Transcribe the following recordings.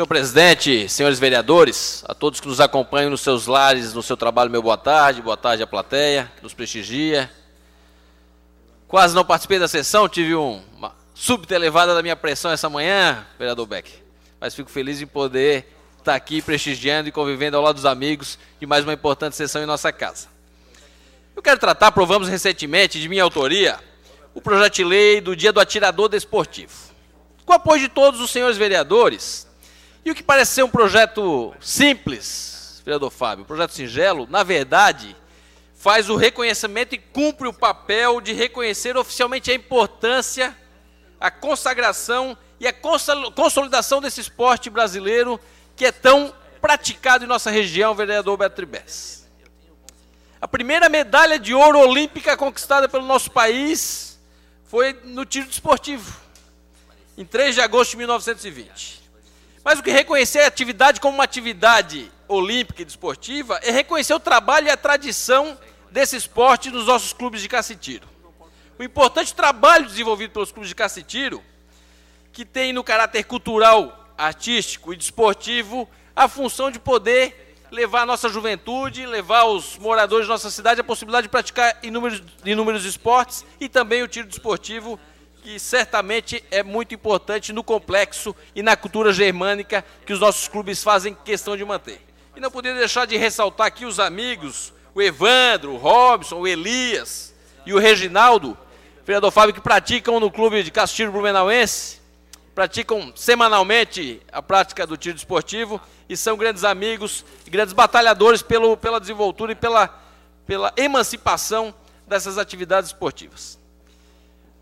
Senhor presidente, senhores vereadores, a todos que nos acompanham nos seus lares, no seu trabalho, meu boa tarde, boa tarde à plateia, que nos prestigia. Quase não participei da sessão, tive um, uma súbita elevada da minha pressão essa manhã, vereador Beck, mas fico feliz em poder estar aqui prestigiando e convivendo ao lado dos amigos de mais uma importante sessão em nossa casa. Eu quero tratar, aprovamos recentemente, de minha autoria, o projeto de lei do Dia do Atirador Desportivo. Com o apoio de todos os senhores vereadores, e o que parece ser um projeto simples, vereador Fábio, um projeto singelo, na verdade, faz o reconhecimento e cumpre o papel de reconhecer oficialmente a importância, a consagração e a consolidação desse esporte brasileiro que é tão praticado em nossa região, vereador Beto A primeira medalha de ouro olímpica conquistada pelo nosso país foi no tiro desportivo, em 3 de agosto de 1920. Mas o que reconhecer a atividade como uma atividade olímpica e desportiva é reconhecer o trabalho e a tradição desse esporte nos nossos clubes de caça e tiro. O importante trabalho desenvolvido pelos clubes de caça e tiro, que tem no caráter cultural, artístico e desportivo a função de poder levar a nossa juventude, levar os moradores de nossa cidade a possibilidade de praticar inúmeros, inúmeros esportes e também o tiro desportivo que certamente é muito importante no complexo e na cultura germânica que os nossos clubes fazem questão de manter. E não podia deixar de ressaltar aqui os amigos, o Evandro, o Robson, o Elias e o Reginaldo, vereador Fábio, que praticam no clube de Castilho Blumenauense, praticam semanalmente a prática do tiro esportivo e são grandes amigos, grandes batalhadores pelo, pela desenvoltura e pela, pela emancipação dessas atividades esportivas.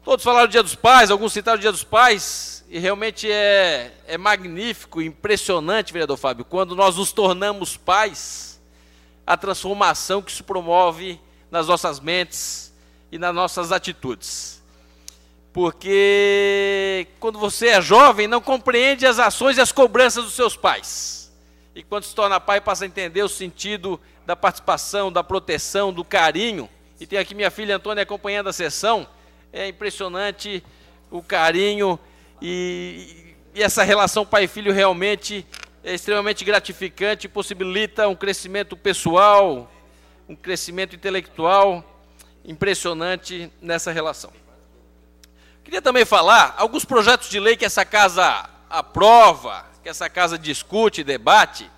Todos falaram do Dia dos Pais, alguns citaram o Dia dos Pais, e realmente é, é magnífico, impressionante, vereador Fábio, quando nós nos tornamos pais, a transformação que se promove nas nossas mentes e nas nossas atitudes. Porque quando você é jovem, não compreende as ações e as cobranças dos seus pais. E quando se torna pai, passa a entender o sentido da participação, da proteção, do carinho. E tem aqui minha filha Antônia acompanhando a sessão é impressionante o carinho e, e essa relação pai-filho realmente é extremamente gratificante, possibilita um crescimento pessoal, um crescimento intelectual impressionante nessa relação. Queria também falar alguns projetos de lei que essa casa aprova, que essa casa discute, debate,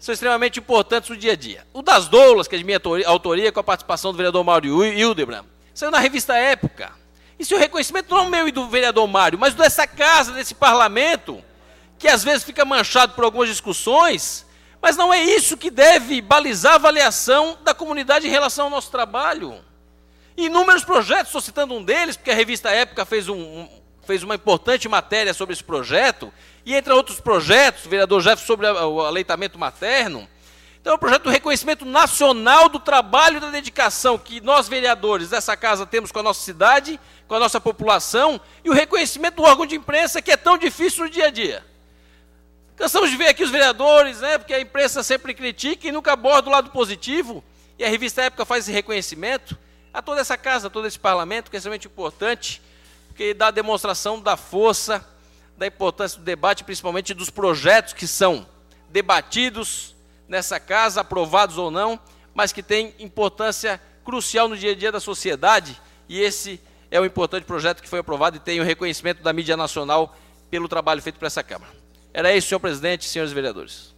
são extremamente importantes no dia a dia. O das doulas, que é de minha autoria, com a participação do vereador Mauro Hildebrand, Saiu na revista Época. e se o reconhecimento não é meu e do vereador Mário, mas dessa casa, desse parlamento, que às vezes fica manchado por algumas discussões, mas não é isso que deve balizar a avaliação da comunidade em relação ao nosso trabalho. Inúmeros projetos, estou citando um deles, porque a revista Época fez, um, um, fez uma importante matéria sobre esse projeto, e entre outros projetos, o vereador Jeff, sobre o aleitamento materno, então, é um projeto do reconhecimento nacional do trabalho e da dedicação que nós, vereadores dessa casa, temos com a nossa cidade, com a nossa população, e o reconhecimento do órgão de imprensa, que é tão difícil no dia a dia. Cansamos de ver aqui os vereadores, né, porque a imprensa sempre critica e nunca aborda o lado positivo, e a revista Época faz esse reconhecimento a toda essa casa, a todo esse parlamento, que é extremamente importante, porque dá demonstração da força, da importância do debate, principalmente dos projetos que são debatidos, nessa casa, aprovados ou não, mas que têm importância crucial no dia a dia da sociedade. E esse é um importante projeto que foi aprovado e tem o reconhecimento da mídia nacional pelo trabalho feito para essa Câmara. Era isso, senhor presidente, senhores vereadores.